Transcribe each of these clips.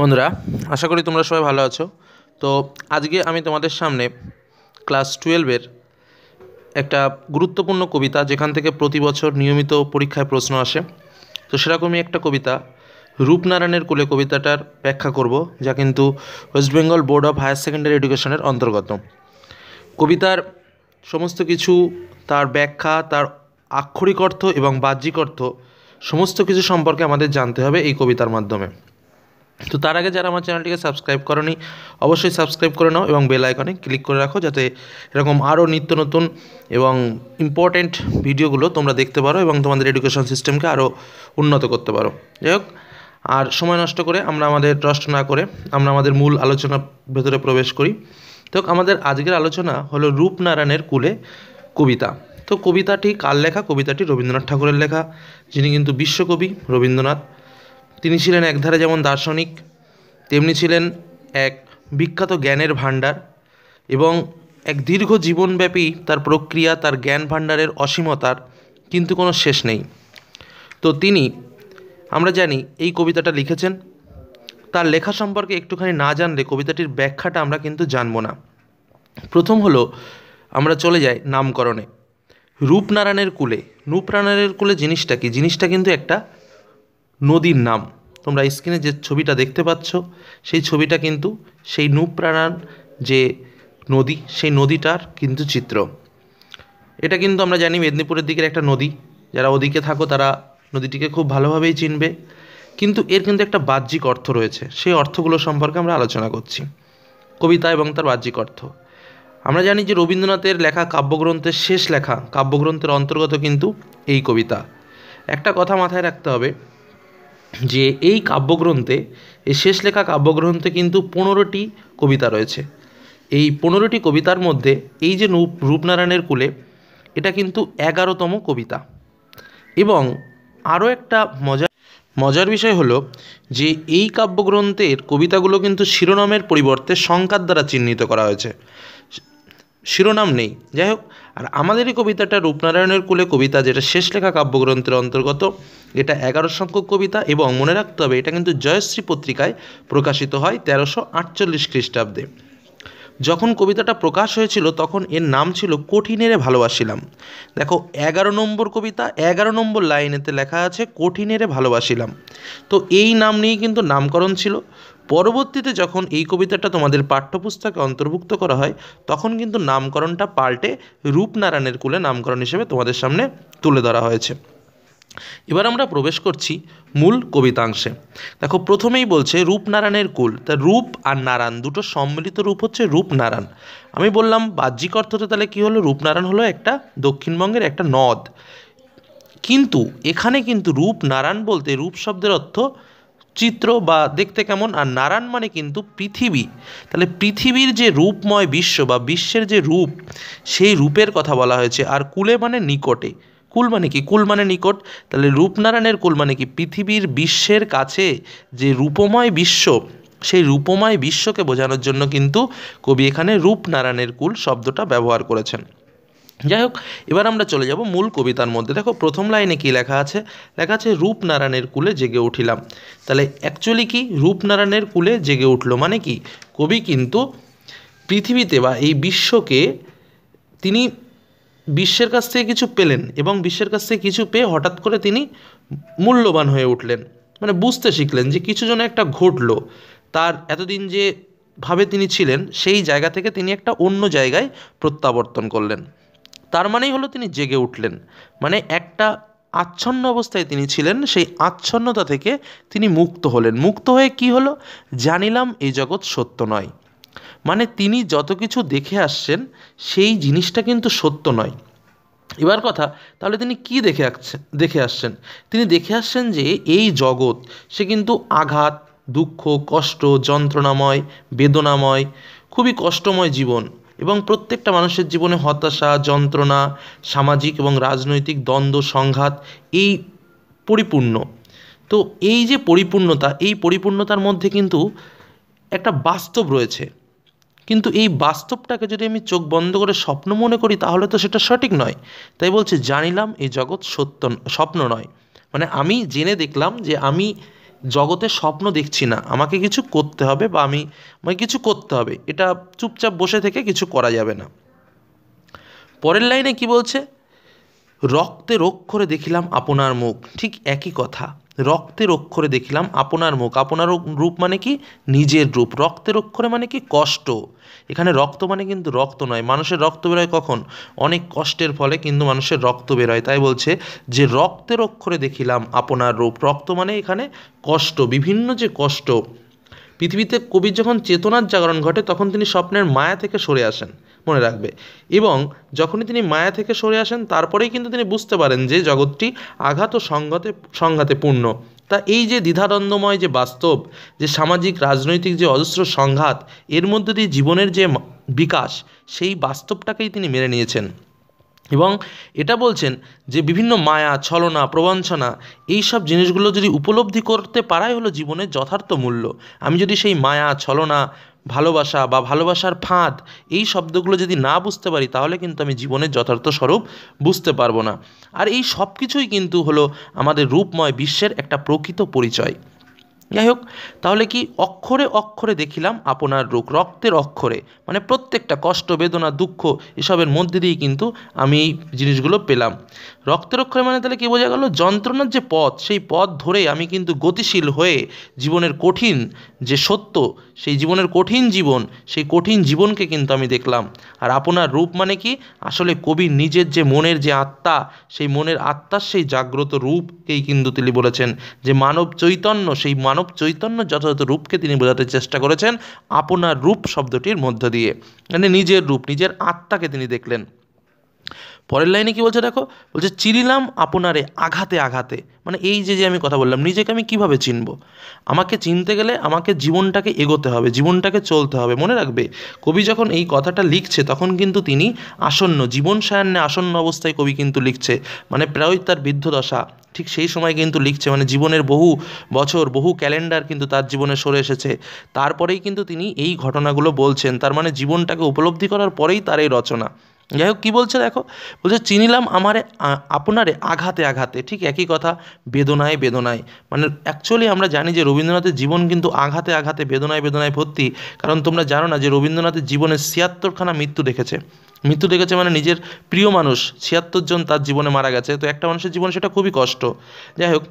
বন্ধুরা আশা করি তোমরা সবাই ভালো আছো তো আজকে আমি তোমাদের সামনে ক্লাস টুয়েলভের একটা গুরুত্বপূর্ণ কবিতা যেখান থেকে প্রতি বছর নিয়মিত পরীক্ষায় প্রশ্ন আসে তো সেরকমই একটা কবিতা রূপনারায়ণের কোলে কবিতাটার ব্যাখ্যা করব যা কিন্তু West Bengal board of higher secondary এডুকেশনের অন্তর্গত কবিতার সমস্ত কিছু তার ব্যাখ্যা তার আক্ষরিক অর্থ এবং বাহ্যিক অর্থ সমস্ত কিছু সম্পর্কে আমাদের জানতে হবে এই কবিতার মাধ্যমে তো তার আগে যারা আমার চ্যানেলটিকে সাবস্ক্রাইব করনি অবশ্যই সাবস্ক্রাইব করে নাও এবং বেল আইকনে ক্লিক করে রাখো যাতে এরকম আরও নিত্য নতুন এবং ইম্পর্ট্যান্ট ভিডিওগুলো তোমরা দেখতে পারো এবং তোমাদের এডুকেশন সিস্টেমকে আরও উন্নত করতে পারো যাই হোক আর সময় নষ্ট করে আমরা আমাদের ট্রস্ট না করে আমরা আমাদের মূল আলোচনা ভেতরে প্রবেশ করি তো আমাদের আজকের আলোচনা হলো রূপনারায়ণের কুলে কবিতা তো কবিতাটি কার লেখা কবিতাটি রবীন্দ্রনাথ ঠাকুরের লেখা যিনি কিন্তু বিশ্বকবি রবীন্দ্রনাথ তিনি ছিলেন একধারে যেমন দার্শনিক তেমনি ছিলেন এক বিখ্যাত জ্ঞানের ভাণ্ডার এবং এক দীর্ঘ জীবনব্যাপী তার প্রক্রিয়া তার জ্ঞান ভাণ্ডারের অসীমতার কিন্তু কোনো শেষ নেই তো তিনি আমরা জানি এই কবিতাটা লিখেছেন তার লেখা সম্পর্কে একটুখানি না জানলে কবিতাটির ব্যাখ্যাটা আমরা কিন্তু জানব না প্রথম হলো আমরা চলে যাই নামকরণে রূপনারায়ণের কুলে রূপনারায়ণের কুলে জিনিসটা কি জিনিসটা কিন্তু একটা নদীর নাম তোমরা স্ক্রিনে যে ছবিটা দেখতে পাচ্ছ সেই ছবিটা কিন্তু সেই নূপ্রাণার যে নদী সেই নদীটার কিন্তু চিত্র এটা কিন্তু আমরা জানি মেদিনীপুরের দিকের একটা নদী যারা ওদিকে থাকো তারা নদীটিকে খুব ভালোভাবেই চিনবে কিন্তু এর কিন্তু একটা বাহ্যিক অর্থ রয়েছে সেই অর্থগুলো সম্পর্কে আমরা আলোচনা করছি কবিতা এবং তার বাহ্যিক অর্থ আমরা জানি যে রবীন্দ্রনাথের লেখা কাব্যগ্রন্থের শেষ লেখা কাব্যগ্রন্থের অন্তর্গত কিন্তু এই কবিতা একটা কথা মাথায় রাখতে হবে যে এই কাব্যগ্রন্থে এই শেষ লেখা কাব্যগ্রন্থে কিন্তু পনেরোটি কবিতা রয়েছে এই পনেরোটি কবিতার মধ্যে এই যে রূপ রূপনারায়ণের কুলে এটা কিন্তু এগারোতম কবিতা এবং আরও একটা মজা মজার বিষয় হলো যে এই কাব্যগ্রন্থের কবিতাগুলো কিন্তু শিরোনামের পরিবর্তে সংখ্যার দ্বারা চিহ্নিত করা হয়েছে শিরোনাম নেই যাই হোক আর আমাদের এই কবিতাটা রূপনারায়ণের কুলে কবিতা যেটা শেষ লেখা কাব্যগ্রন্থের অন্তর্গত এটা এগারো সংখ্যক কবিতা এবং মনে রাখতে হবে এটা কিন্তু জয়শ্রী পত্রিকায় প্রকাশিত হয় তেরোশো আটচল্লিশ খ্রিস্টাব্দে যখন কবিতাটা প্রকাশ হয়েছিল তখন এর নাম ছিল কঠিনেরে ভালোবাসিলাম দেখো এগারো নম্বর কবিতা এগারো নম্বর লাইনেতে লেখা আছে কঠিনেরে ভালোবাসিলাম তো এই নাম নিয়েই কিন্তু নামকরণ ছিল পরবর্তীতে যখন এই কবিতাটা তোমাদের পাঠ্যপুস্তকে অন্তর্ভুক্ত করা হয় তখন কিন্তু নামকরণটা পাল্টে রূপনারায়ণের কুলে নামকরণ হিসেবে তোমাদের সামনে তুলে ধরা হয়েছে এবার আমরা প্রবেশ করছি মূল কবিতাংশে দেখো প্রথমেই বলছে রূপনারায়ণের কুল তা রূপ আর নারায়ণ দুটো সম্মিলিত রূপ হচ্ছে রূপনারায়ণ আমি বললাম বাহ্যিক অর্থটা তাহলে কী হলো রূপনারায়ণ হলো একটা দক্ষিণবঙ্গের একটা নদ কিন্তু এখানে কিন্তু রূপনারায়ণ বলতে রূপ শব্দের অর্থ চিত্র বা দেখতে কেমন আর নারায়ণ মানে কিন্তু পৃথিবী তাহলে পৃথিবীর যে রূপময় বিশ্ব বা বিশ্বের যে রূপ সেই রূপের কথা বলা হয়েছে আর কুলে মানে নিকটে কুল মানে কি কুল মানে নিকট তাহলে রূপনারায়ণের কুল মানে কি পৃথিবীর বিশ্বের কাছে যে রূপময় বিশ্ব সেই রূপময় বিশ্বকে বোঝানোর জন্য কিন্তু কবি এখানে রূপনারায়ণের কুল শব্দটা ব্যবহার করেছেন হ্যাঁ। যাই হোক এবার আমরা চলে যাব মূল কবিতার মধ্যে দেখো প্রথম লাইনে কি লেখা আছে লেখা আছে রূপনারায়ণের কুলে জেগে উঠিলাম তাহলে অ্যাকচুয়ালি কি রূপনারায়ণের কুলে জেগে উঠলো মানে কি কবি কিন্তু পৃথিবীতে বা এই বিশ্বকে তিনি বিশ্বের কাছ থেকে কিছু পেলেন এবং বিশ্বের কাছ থেকে কিছু পেয়ে হঠাৎ করে তিনি মূল্যবান হয়ে উঠলেন মানে বুঝতে শিখলেন যে কিছু জন একটা ঘটলো তার এতদিন যে ভাবে তিনি ছিলেন সেই জায়গা থেকে তিনি একটা অন্য জায়গায় প্রত্যাবর্তন করলেন তার মানেই হলো তিনি জেগে উঠলেন মানে একটা আচ্ছন্ন অবস্থায় তিনি ছিলেন সেই আচ্ছন্নতা থেকে তিনি মুক্ত হলেন মুক্ত হয়ে কি হলো জানিলাম এই জগৎ সত্য নয় মানে তিনি যত কিছু দেখে আসছেন সেই জিনিসটা কিন্তু সত্য নয় এবার কথা তাহলে তিনি কি দেখে আসছেন দেখে আসছেন তিনি দেখে আসছেন যে এই জগৎ সে কিন্তু আঘাত দুঃখ কষ্ট যন্ত্রণাময় বেদনাময় খুবই কষ্টময় জীবন এবং প্রত্যেকটা মানুষের জীবনে হতাশা যন্ত্রণা সামাজিক এবং রাজনৈতিক দ্বন্দ্ব সংঘাত এই পরিপূর্ণ তো এই যে পরিপূর্ণতা এই পরিপূর্ণতার মধ্যে কিন্তু একটা বাস্তব রয়েছে কিন্তু এই বাস্তবটাকে যদি আমি চোখ বন্ধ করে স্বপ্ন মনে করি তাহলে তো সেটা সঠিক নয় তাই বলছে জানিলাম এই জগৎ সত্য স্বপ্ন নয় মানে আমি জেনে দেখলাম যে আমি জগতে স্বপ্ন দেখছি না আমাকে কিছু করতে হবে বা আমি আমাকে কিছু করতে হবে এটা চুপচাপ বসে থেকে কিছু করা যাবে না পরের লাইনে কি বলছে রোগ করে দেখিলাম আপনার মুখ ঠিক একই কথা রক্তের অক্ষরে দেখিলাম আপনার মুখ আপনার রূপ মানে কি নিজের রূপ রক্তের অক্ষরে মানে কি কষ্ট এখানে রক্ত মানে কিন্তু রক্ত নয় মানুষের রক্ত বেরোয় কখন অনেক কষ্টের ফলে কিন্তু মানুষের রক্ত বেরোয় তাই বলছে যে রক্তের অক্ষরে দেখিলাম আপনার রূপ রক্ত মানে এখানে কষ্ট বিভিন্ন যে কষ্ট পৃথিবীতে কবির যখন চেতনার জাগরণ ঘটে তখন তিনি স্বপ্নের মায়া থেকে সরে আসেন মনে রাখবে এবং যখনই তিনি মায়া থেকে সরে আসেন তারপরেই কিন্তু তিনি বুঝতে পারেন যে জগৎটি আঘাত ও সংঘাতে সংঘাতে পূর্ণ তা এই যে দ্বিধাদ্বন্দ্বময় যে বাস্তব যে সামাজিক রাজনৈতিক যে অজস্র সংঘাত এর মধ্যে দিয়ে জীবনের যে বিকাশ সেই বাস্তবটাকেই তিনি মেনে নিয়েছেন এবং এটা বলছেন যে বিভিন্ন মায়া ছলনা প্রবঞ্চনা এই সব জিনিসগুলো যদি উপলব্ধি করতে পারাই হলো জীবনের যথার্থ মূল্য আমি যদি সেই মায়া ছলনা ভালোবাসা বা ভালোবাসার ফাঁদ এই শব্দগুলো যদি না বুঝতে পারি তাহলে কিন্তু আমি জীবনের যথার্থ স্বরূপ বুঝতে পারবো না আর এই সব কিছুই কিন্তু হলো আমাদের রূপময় বিশ্বের একটা প্রকৃত পরিচয় যাই হোক তাহলে কি অক্ষরে অক্ষরে দেখিলাম আপনার রোগ রক্তের অক্ষরে মানে প্রত্যেকটা কষ্ট বেদনা দুঃখ এসবের মধ্যে দিয়ে কিন্তু আমি এই জিনিসগুলো পেলাম রক্তের অক্ষরে মানে তাহলে কি বোঝা গেল যন্ত্রণার যে পথ সেই পথ ধরে আমি কিন্তু গতিশীল হয়ে জীবনের কঠিন যে সত্য সেই জীবনের কঠিন জীবন সেই কঠিন জীবনকে কিন্তু আমি দেখলাম আর আপনার রূপ মানে কি আসলে কবির নিজের যে মনের যে আত্মা সেই মনের আত্মার সেই জাগ্রত রূপকেই কিন্তু তিনি বলেছেন যে মানব চৈতন্য সেই মানব চৈতন্য যথাযথ রূপকে তিনি বোঝাতে চেষ্টা করেছেন আপনার রূপ শব্দটির মধ্য দিয়ে মানে নিজের রূপ নিজের আত্মাকে তিনি দেখলেন পরের লাইনে কি বলছে দেখো বলছে চিনিলাম আপনারে আঘাতে আঘাতে মানে এই যে যে আমি কথা বললাম নিজেকে আমি কিভাবে চিনব আমাকে চিনতে গেলে আমাকে জীবনটাকে এগোতে হবে জীবনটাকে চলতে হবে মনে রাখবে কবি যখন এই কথাটা লিখছে তখন কিন্তু তিনি আসন্ন জীবন সায়ান্নে আসন্ন অবস্থায় কবি কিন্তু লিখছে মানে প্রায় তার বৃদ্ধদশা ঠিক সেই সময় কিন্তু লিখছে মানে জীবনের বহু বছর বহু ক্যালেন্ডার কিন্তু তার জীবনে সরে এসেছে তারপরেই কিন্তু তিনি এই ঘটনাগুলো বলছেন তার মানে জীবনটাকে উপলব্ধি করার পরেই তার এই রচনা হ্যাঁ। যাই হোক কী বলছে দেখো বলছে চিনিলাম আমারে আপনারে আঘাতে আঘাতে ঠিক একই কথা বেদনায় বেদনায় মানে অ্যাকচুয়ালি আমরা জানি যে রবীন্দ্রনাথের জীবন কিন্তু আঘাতে আঘাতে বেদনায় বেদনায় ভর্তি কারণ তোমরা জানো না যে রবীন্দ্রনাথের জীবনে ছিয়াত্তরখানা মৃত্যু দেখেছে মৃত্যু দেখেছে মানে নিজের প্রিয় মানুষ ছিয়াত্তর জন তার জীবনে মারা গেছে তো একটা মানুষের জীবন সেটা খুবই কষ্ট যাই হোক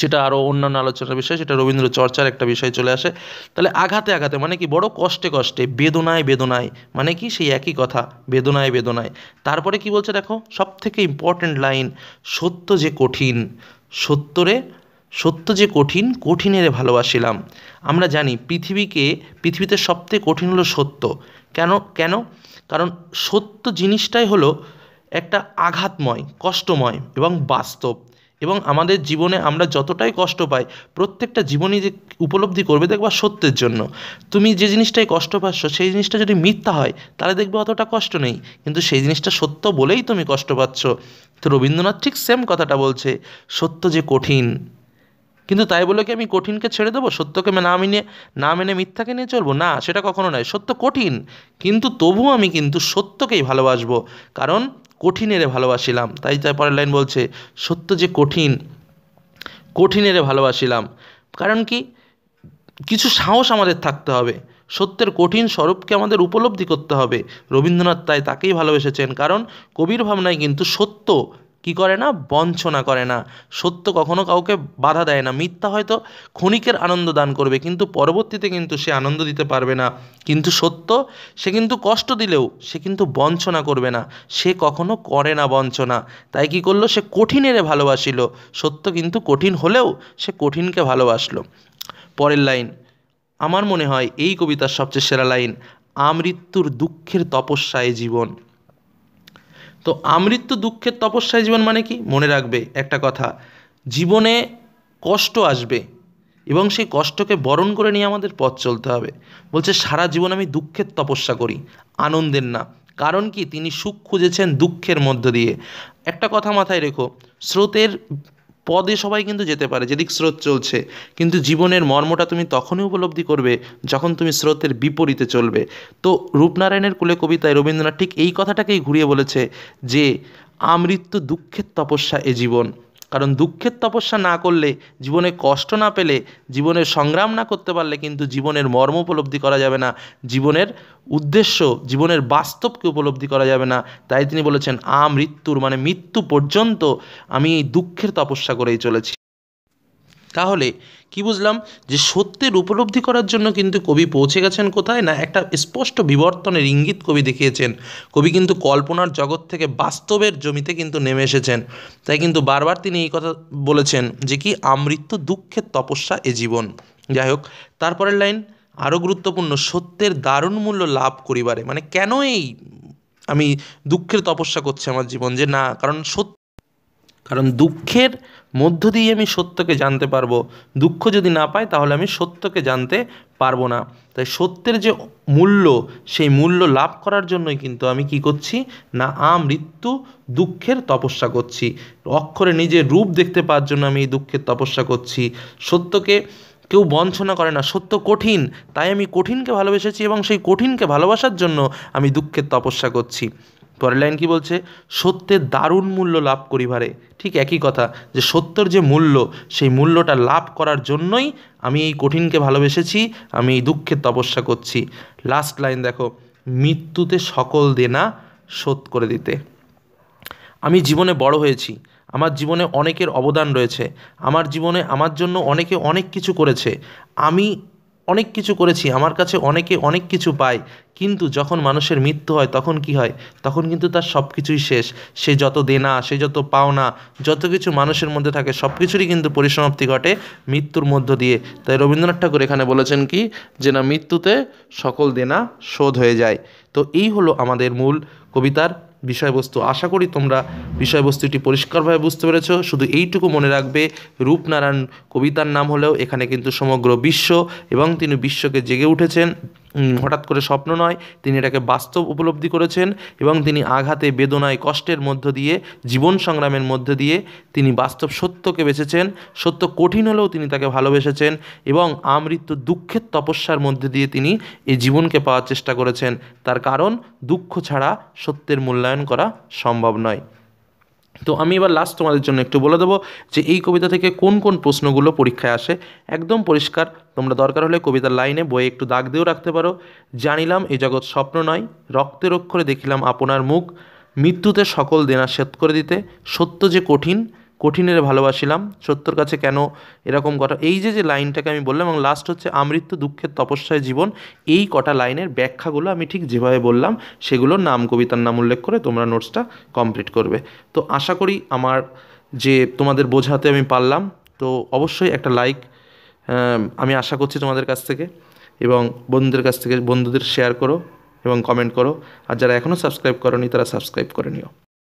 সেটা আরও অন্যান্য আলোচনার বিষয় সেটা রবীন্দ্র চর্চার একটা বিষয় চলে আসে তাহলে আঘাতে আঘাতে মানে কি বড় কষ্টে কষ্টে বেদনায় বেদনায় মানে কি সেই একই কথা বেদনায় বেদনায় তারপরে কি বলছে দেখো সব থেকে ইম্পর্ট্যান্ট লাইন সত্য যে কঠিন সত্যরে সত্য যে কঠিন কঠিনেরে ভালোবাসিলাম আমরা জানি পৃথিবীকে পৃথিবীতে সবথেকে কঠিন হলো সত্য কেন কেন কারণ সত্য জিনিসটাই হলো একটা আঘাতময় কষ্টময় এবং বাস্তব এবং আমাদের জীবনে আমরা যতটাই কষ্ট পাই প্রত্যেকটা জীবনই যে উপলব্ধি করবে দেখবা সত্যের জন্য তুমি যে জিনিসটাই কষ্ট পাচ্ছ সেই জিনিসটা যদি মিথ্যা হয় তাহলে দেখবে অতটা কষ্ট নেই কিন্তু সেই জিনিসটা সত্য বলেই তুমি কষ্ট পাচ্ছ তো রবীন্দ্রনাথ ঠিক সেম কথাটা বলছে সত্য যে কঠিন কিন্তু তাই বলে কি আমি কঠিনকে ছেড়ে দেবো সত্যকে না মেনে না মেনে মিথ্যাকে নিয়ে চলবো না সেটা কখনো নয় সত্য কঠিন কিন্তু তবু আমি কিন্তু সত্যকেই ভালোবাসবো কারণ কঠিনেরে ভালোবাসিলাম তাই তার পরের লাইন বলছে সত্য যে কঠিন কঠিনেরে ভালোবাসিলাম কারণ কি কিছু সাহস আমাদের থাকতে হবে সত্যের কঠিন স্বরূপকে আমাদের উপলব্ধি করতে হবে রবীন্দ্রনাথ তাই তাকেই ভালোবেসেছেন কারণ কবির ভাবনায় কিন্তু সত্য কি করে না বঞ্চনা করে না সত্য কখনো কাউকে বাধা দেয় না মিথ্যা হয়তো ক্ষণিকের আনন্দ দান করবে কিন্তু পরবর্তীতে কিন্তু সে আনন্দ দিতে পারবে না কিন্তু সত্য সে কিন্তু কষ্ট দিলেও সে কিন্তু বঞ্চনা করবে না সে কখনো করে না বঞ্চনা তাই কি করলো সে কঠিনেরে ভালোবাসিল সত্য কিন্তু কঠিন হলেও সে কঠিনকে ভালোবাসলো পরের লাইন আমার মনে হয় এই কবিতার সবচেয়ে সেরা লাইন আমৃত্যুর দুঃখের তপস্যায় জীবন তো আমৃত্য দুঃখের তপস্যায় জীবন মানে কি মনে রাখবে একটা কথা জীবনে কষ্ট আসবে এবং সেই কষ্টকে বরণ করে নিয়ে আমাদের পথ চলতে হবে বলছে সারা জীবন আমি দুঃখের তপস্যা করি আনন্দের না কারণ কি তিনি সুখ খুঁজেছেন দুঃখের মধ্য দিয়ে একটা কথা মাথায় রেখো স্রোতের পদে সবাই কিন্তু যেতে পারে যেদিক স্রোত চলছে কিন্তু জীবনের মর্মটা তুমি তখনই উপলব্ধি করবে যখন তুমি স্রোতের বিপরীতে চলবে তো রূপনারায়ণের কুলে কবিতায় রবীন্দ্রনাথ ঠিক এই কথাটাকেই ঘুরিয়ে বলেছে যে আমৃত্যু দুঃখের তপস্যা এ জীবন কারণ দুঃখের তপস্যা না করলে জীবনে কষ্ট না পেলে জীবনের সংগ্রাম না করতে পারলে কিন্তু জীবনের মর্ম উপলব্ধি করা যাবে না জীবনের উদ্দেশ্য জীবনের বাস্তবকে উপলব্ধি করা যাবে না তাই তিনি বলেছেন আ মৃত্যুর মানে মৃত্যু পর্যন্ত আমি এই দুঃখের তপস্যা করেই চলেছি তাহলে কি বুঝলাম যে সত্যের উপলব্ধি করার জন্য কিন্তু কবি পৌঁছে গেছেন কোথায় না একটা স্পষ্ট বিবর্তনের ইঙ্গিত কবি দেখিয়েছেন কবি কিন্তু কল্পনার জগৎ থেকে বাস্তবের জমিতে কিন্তু নেমে এসেছেন তাই কিন্তু বারবার তিনি এই কথা বলেছেন যে কি আমৃত্য দুঃখের তপস্যা এ জীবন যাই হোক তারপরের লাইন আরও গুরুত্বপূর্ণ সত্যের দারুণ মূল্য লাভ করিবারে মানে কেন এই আমি দুঃখের তপস্যা করছি আমার জীবন যে না কারণ সত্য কারণ দুঃখের মধ্য দিয়ে আমি সত্যকে জানতে পারবো দুঃখ যদি না পাই তাহলে আমি সত্যকে জানতে পারবো না তাই সত্যের যে মূল্য সেই মূল্য লাভ করার জন্যই কিন্তু আমি কি করছি না আমৃত্যু দুঃখের তপস্যা করছি অক্ষরে নিজের রূপ দেখতে পাওয়ার জন্য আমি এই দুঃখের তপস্যা করছি সত্যকে কেউ বঞ্চনা করে না সত্য কঠিন তাই আমি কঠিনকে ভালোবেসেছি এবং সেই কঠিনকে ভালোবাসার জন্য আমি দুঃখের তপস্যা করছি পরের লাইন কী বলছে সত্যের দারুণ মূল্য লাভ করিবারে ঠিক একই কথা যে সত্যর যে মূল্য সেই মূল্যটা লাভ করার জন্যই আমি এই কঠিনকে ভালোবেসেছি আমি এই দুঃখের তপস্যা করছি লাস্ট লাইন দেখো মৃত্যুতে সকল দেনা শোধ করে দিতে আমি জীবনে বড় হয়েছি আমার জীবনে অনেকের অবদান রয়েছে আমার জীবনে আমার জন্য অনেকে অনেক কিছু করেছে আমি অনেক কিছু করেছি আমার কাছে অনেকে অনেক কিছু পায় কিন্তু যখন মানুষের মৃত্যু হয় তখন কি হয় তখন কিন্তু তার সব কিছুই শেষ সে যত দেনা সে যত পাওনা যত কিছু মানুষের মধ্যে থাকে সব কিছুরই কিন্তু পরিসমাপ্তি ঘটে মৃত্যুর মধ্য দিয়ে তাই রবীন্দ্রনাথ ঠাকুর এখানে বলেছেন কি যে না মৃত্যুতে সকল দেনা শোধ হয়ে যায় তো এই হলো আমাদের মূল কবিতার বিষয়বস্তু আশা করি তোমরা বিষয়বস্তুটি পরিষ্কারভাবে বুঝতে পেরেছ শুধু এইটুকু মনে রাখবে রূপনারায়ণ কবিতার নাম হলেও এখানে কিন্তু সমগ্র বিশ্ব এবং তিনি বিশ্বকে জেগে উঠেছেন হঠাৎ করে স্বপ্ন নয় তিনি এটাকে বাস্তব উপলব্ধি করেছেন এবং তিনি আঘাতে বেদনায় কষ্টের মধ্য দিয়ে জীবন সংগ্রামের মধ্য দিয়ে তিনি বাস্তব সত্যকে বেছেছেন সত্য কঠিন হলেও তিনি তাকে ভালোবেসেছেন এবং আমৃত্য দুঃখের তপস্যার মধ্যে দিয়ে তিনি এই জীবনকে পাওয়ার চেষ্টা করেছেন তার কারণ দুঃখ ছাড়া সত্যের মূল্যায়ন করা সম্ভব নয় তো আমি এবার লাস্ট তোমাদের জন্য একটু বলে দেবো যে এই কবিতা থেকে কোন কোন প্রশ্নগুলো পরীক্ষায় আসে একদম পরিষ্কার তোমরা দরকার হলে কবিতার লাইনে বইয়ে একটু দাগ দিয়েও রাখতে পারো জানিলাম এ জগৎ স্বপ্ন নয় রক্তের অক্ষরে দেখিলাম আপনার মুখ মৃত্যুতে সকল দেনা শ্বেত করে দিতে সত্য যে কঠিন কঠিনের ভালোবাসিলাম সত্যর কাছে কেন এরকম কথা এই যে যে লাইনটাকে আমি বললাম এবং লাস্ট হচ্ছে আমৃত্য দুঃখের তপস্যায় জীবন এই কটা লাইনের ব্যাখ্যাগুলো আমি ঠিক যেভাবে বললাম সেগুলোর নাম কবিতার নাম উল্লেখ করে তোমরা নোটসটা কমপ্লিট করবে তো আশা করি আমার যে তোমাদের বোঝাতে আমি পারলাম তো অবশ্যই একটা লাইক আমি আশা করছি তোমাদের কাছ থেকে এবং বন্ধুদের কাছ থেকে বন্ধুদের শেয়ার করো এবং কমেন্ট করো আর যারা এখনও সাবস্ক্রাইব করনি তারা সাবস্ক্রাইব করে নিও